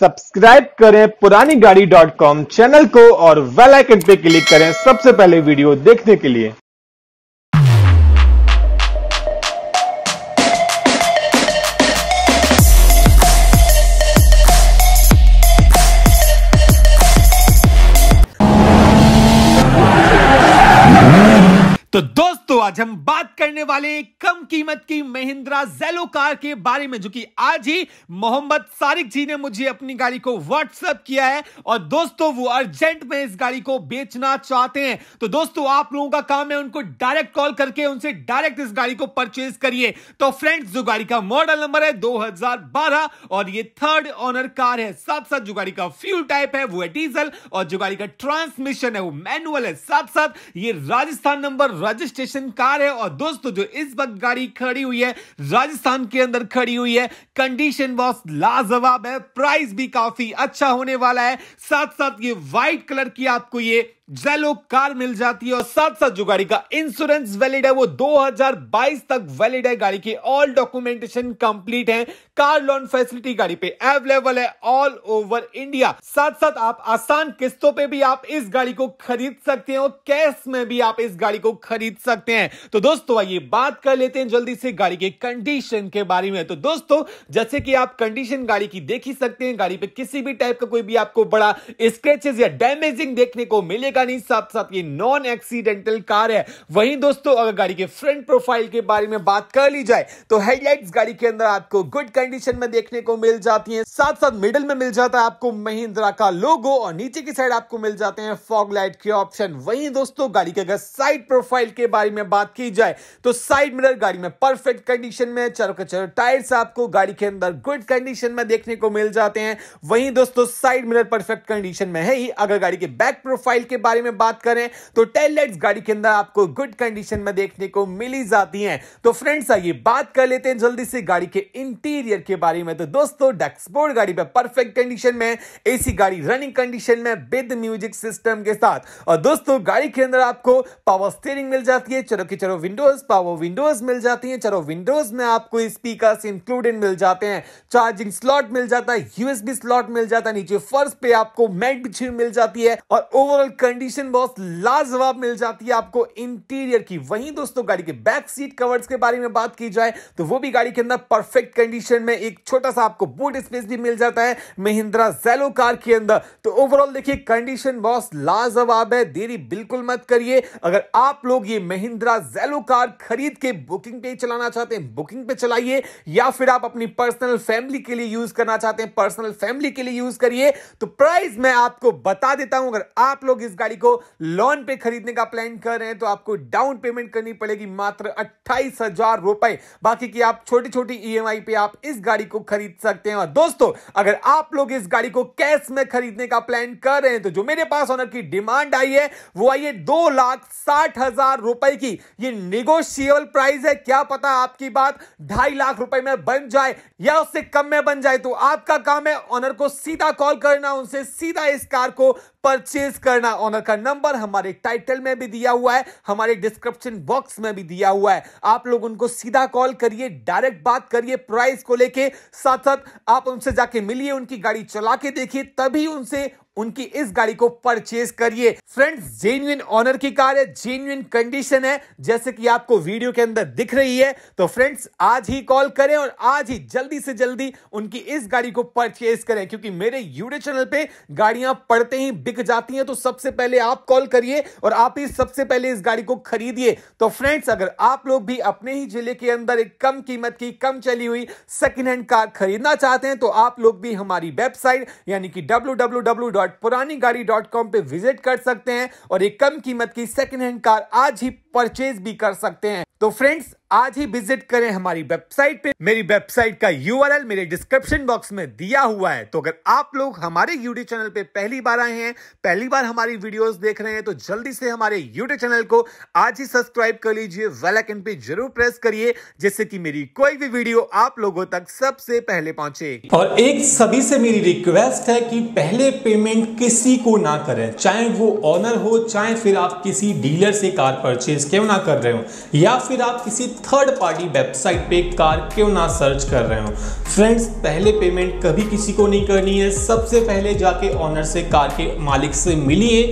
subscribe करें पुरानी गाड़ी डॉट कॉम चैनल को और वेल आइकन पे क्लिक करें सबसे पहले वीडियो देखने के लिए आज हम बात करने वाले कम कीमत की महिंद्रा जेलो कार के बारे में जो कि आज ही मोहम्मद सारिक जी ने मुझे अपनी गाड़ी को व्हाट्सएप किया है और दोस्तों वो अर्जेंट में इस गाड़ी को बेचना चाहते हैं तो दोस्तों आप लोगों का काम है उनको डायरेक्ट कॉल करके उनसे डायरेक्ट इस गाड़ी को परचेज करिए तो फ्रेंड्स जो गाड़ी का मॉडल नंबर है दो और ये थर्ड ऑनर कार है साथ साथ जो गाड़ी का फ्यूल टाइप है वो है डीजल और जो गाड़ी का ट्रांसमिशन है वो मैनुअल है साथ साथ ये राजस्थान नंबर रजिस्ट्रेशन कार है और दोस्तों जो इस वक्त गाड़ी खड़ी हुई है राजस्थान के अंदर खड़ी हुई है कंडीशन बॉस लाजवाब है प्राइस भी काफी अच्छा होने वाला है साथ साथ ये व्हाइट कलर की आपको ये जेलो कार मिल जाती है और साथ साथ जो गाड़ी का इंश्योरेंस वैलिड है वो 2022 तक वैलिड है गाड़ी की ऑल डॉक्यूमेंटेशन कंप्लीट है कार लोन फैसिलिटी गाड़ी पे अवेलेबल है ऑल ओवर इंडिया साथ साथ आप आसान किस्तों पे भी आप इस गाड़ी को खरीद सकते हैं और कैश में भी आप इस गाड़ी को खरीद सकते हैं तो दोस्तों आइए बात कर लेते हैं जल्दी से गाड़ी के कंडीशन के बारे में तो दोस्तों जैसे कि आप कंडीशन गाड़ी की देख ही सकते हैं गाड़ी पे किसी भी टाइप का कोई भी आपको बड़ा स्क्रेचेस या डैमेजिंग देखने को मिलेगा का नहीं साथ साथ ये नॉन एक्सीडेंटल कार है वहीं दोस्तों अगर गाड़ी के फ्रंट प्रोफाइल के बारे में बात कर ली जाए तो हेडलाइट्स गाड़ी के अंदर आपको गुड कंडीशन में देखने को मिल जाती है साथ साथ मिडल में मिल जाता है आपको महिंद्रा का लोगो और नीचे की साइड आपको मिल जाते हैं फॉग लाइट के ऑप्शन वहीं दोस्तों गाड़ी के अगर साइड प्रोफाइल के बारे में बात की जाए तो साइड मिरर गाड़ी में परफेक्ट कंडीशन में चारों के चारों टायर्स आपको गाड़ी के अंदर गुड कंडीशन में देखने को मिल जाते हैं वहीं दोस्तों साइड मिरर परफेक्ट कंडीशन में है ही अगर गाड़ी के बैक प्रोफाइल के बारे बारे में बात करें तो टेल लाइट गाड़ी के अंदर आपको गुड कंडीशन में देखने को मिली जाती है तो फ्रेंड्स आइए बात कर लेते हैं जल्दी से गाड़ी के इंटीरियर के बारे में तो दोस्तों डैक्सबोर्ड गाड़ी पे परफेक्ट कंडीशन में एसी गाड़ी रनिंग कंडीशन में विद म्यूजिक सिस्टम के साथ और दोस्तों गाड़ी के अंदर आपको पावर स्टीयरिंग मिल जाती है चलो की चलो विंडोज पावर विंडोज मिल जाती है चलो विंडोज में आपको स्पीकर इंक्लूडेड मिल जाते हैं चार्जिंग स्लॉट मिल जाता है यूएसबी स्लॉट मिल जाता है नीचे फर्श पे आपको मैट बिछी मिल जाती है और ओवरऑल कंडीशन बहुत लाजवाब मिल जाती है आपको इंटीरियर की वहीं दोस्तों गाड़ी के बैक सीट कवर्स के बारे में बात की जाए तो वो भी गाड़ी के अंदर परफेक्ट कंडीशन में एक छोटा सा आपको बूट स्पेस भी मिल जाता है महिंद्रा जेलो कार के अंदर तो ओवरऑल देखिए कंडीशन बहुत लाजवाब है देरी बिल्कुल मत करिए अगर आप लोग ये महिंद्रा जेलो कार खरीद के बुकिंग पे चलाना चाहते हैं बुकिंग पे चलाइए या फिर आप अपनी पर्सनल फैमिली के लिए यूज करना चाहते हैं पर्सनल फैमिली के लिए यूज करिए तो प्राइस मैं आपको बता देता हूं अगर आप लोग इस गाड़ी गाड़ी को लोन पे खरीदने का प्लान कर रहे हैं तो आपको डाउन पेमेंट करनी पड़ेगी मात्र अट्ठाईस हजार रुपए बाकी की आप छोटी छोटी ईएमआई पे आप इस गाड़ी को खरीद सकते हैं और दोस्तों अगर आप लोग इस गाड़ी को कैश में खरीदने का प्लान कर रहे हैं तो जो मेरे पास ऑनर की डिमांड आई है वो आई है दो लाख साठ हजार रुपए की ये निगोशियबल प्राइस है क्या पता आपकी बात ढाई लाख रुपए में बन जाए या उससे कम में बन जाए तो आपका काम है ऑनर को सीधा कॉल करना उनसे सीधा इस कार को परचेज करना ऑनर का नंबर हमारे टाइटल में भी दिया हुआ है हमारे डिस्क्रिप्शन बॉक्स में भी दिया हुआ है आप लोग उनको सीधा कॉल करिए डायरेक्ट बात करिए प्राइस को लेके साथ साथ आप उनसे जाके मिलिए उनकी गाड़ी चला के देखिए तभी उनसे उनकी इस गाड़ी को परचेज करिए फ्रेंड्स जेन्युन ऑनर की कार है जेन्युन कंडीशन है जैसे कि आपको वीडियो के अंदर दिख रही है तो फ्रेंड्स आज ही कॉल करें और आज ही जल्दी से जल्दी उनकी इस गाड़ी को परचेज करें क्योंकि मेरे यूट्यूब चैनल पे गाड़ियां पड़ते ही बिक जाती हैं तो सबसे पहले आप कॉल करिए और आप ही सबसे पहले इस गाड़ी को खरीदिए तो फ्रेंड्स अगर आप लोग भी अपने ही जिले के अंदर एक कम कीमत की कम चली हुई सेकेंड हैंड कार खरीदना चाहते हैं तो आप लोग भी हमारी वेबसाइट यानी कि डब्ल्यू डॉट पुरानी गाड़ी डॉट कॉम पर विजिट कर सकते हैं और एक कम कीमत की सेकेंड हैंड कार आज ही परचेज भी कर सकते हैं तो फ्रेंड्स आज ही विजिट करें हमारी वेबसाइट पे मेरी वेबसाइट का यूआरएल मेरे डिस्क्रिप्शन बॉक्स में दिया हुआ है तो अगर आप लोग हमारे यूट्यूब चैनल पे पहली बार आए हैं पहली बार हमारी वीडियोस देख रहे हैं तो जल्दी से हमारे यूट्यूब चैनल को आज ही सब्सक्राइब कर लीजिए वेल आइकन पे जरूर प्रेस करिए जिससे कि मेरी कोई भी वीडियो आप लोगों तक सबसे पहले पहुंचे और एक सभी से मेरी रिक्वेस्ट है कि पहले पेमेंट किसी को ना करें चाहे वो ऑनर हो चाहे फिर आप किसी डीलर से कार परचेज क्यों ना कर रहे हो या फिर आप किसी थर्ड पार्टी वेबसाइट पे कार क्यों ना सर्च कर रहे हो फ्रेंड्स पहले पेमेंट कभी किसी को नहीं करनी है सबसे पहले जाके ऑनर से कार के मालिक से मिलिए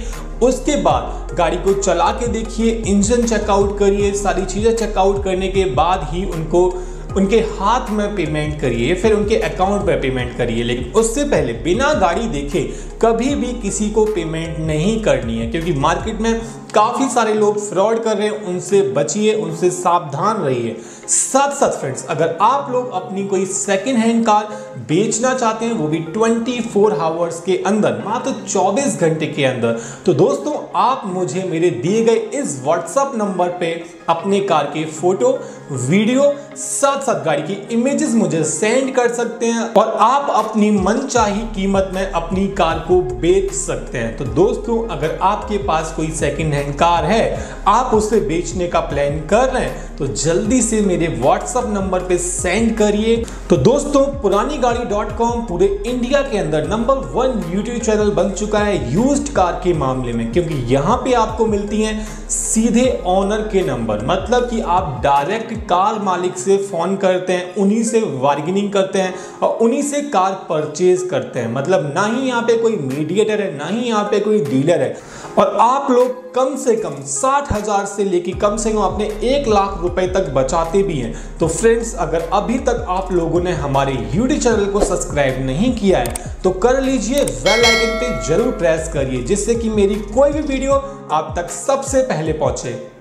उसके बाद गाड़ी को चला के देखिए इंजन चेकआउट करिए सारी चीज़ें चेकआउट करने के बाद ही उनको उनके हाथ में पेमेंट करिए फिर उनके अकाउंट में पेमेंट करिए लेकिन उससे पहले बिना गाड़ी देखे कभी भी किसी को पेमेंट नहीं करनी है क्योंकि मार्केट में काफ़ी सारे लोग फ्रॉड कर रहे हैं उनसे बचिए उनसे सावधान रहिए साथ साथ फ्रेंड्स अगर आप लोग अपनी कोई सेकेंड हैंड कार बेचना चाहते हैं वो भी 24 फोर आवर्स के अंदर मात्र चौबीस 24 घंटे के अंदर तो दोस्तों आप मुझे मेरे दिए गए इस व्हाट्सअप नंबर पे अपने कार के फ़ोटो वीडियो साथ साथ गाड़ी की इमेजेस मुझे सेंड कर सकते हैं और आप अपनी मनचाही कीमत में अपनी कार को बेच सकते हैं तो दोस्तों अगर आपके पास कोई सेकंड हैंड कार है आप उसे बेचने का प्लान कर रहे हैं तो जल्दी से मेरे व्हाट्सएप नंबर पे सेंड करिए तो दोस्तों पुरानी गाड़ी डॉट कॉम पूरे इंडिया के अंदर नंबर वन यूट्यूब चैनल बन चुका है यूज कार के मामले में क्योंकि यहां पे आपको मिलती है सीधे ऑनर के नंबर मतलब कि आप डायरेक्ट कार मालिक से फ़ोन करते हैं उन्हीं से बार्गेनिंग करते हैं और उन्हीं से कार परचेज करते हैं मतलब ना ही यहाँ पे कोई मीडिएटर है ना ही यहाँ पे कोई डीलर है और आप लोग कम से कम साठ हज़ार से लेके कम से कम अपने एक लाख रुपए तक बचाते भी हैं तो फ्रेंड्स अगर अभी तक आप लोगों ने हमारे यूट्यूब चैनल को सब्सक्राइब नहीं किया है तो कर लीजिए वेल आइकन पे जरूर प्रेस करिए जिससे कि मेरी कोई भी वीडियो आप तक सबसे पहले पहुंचे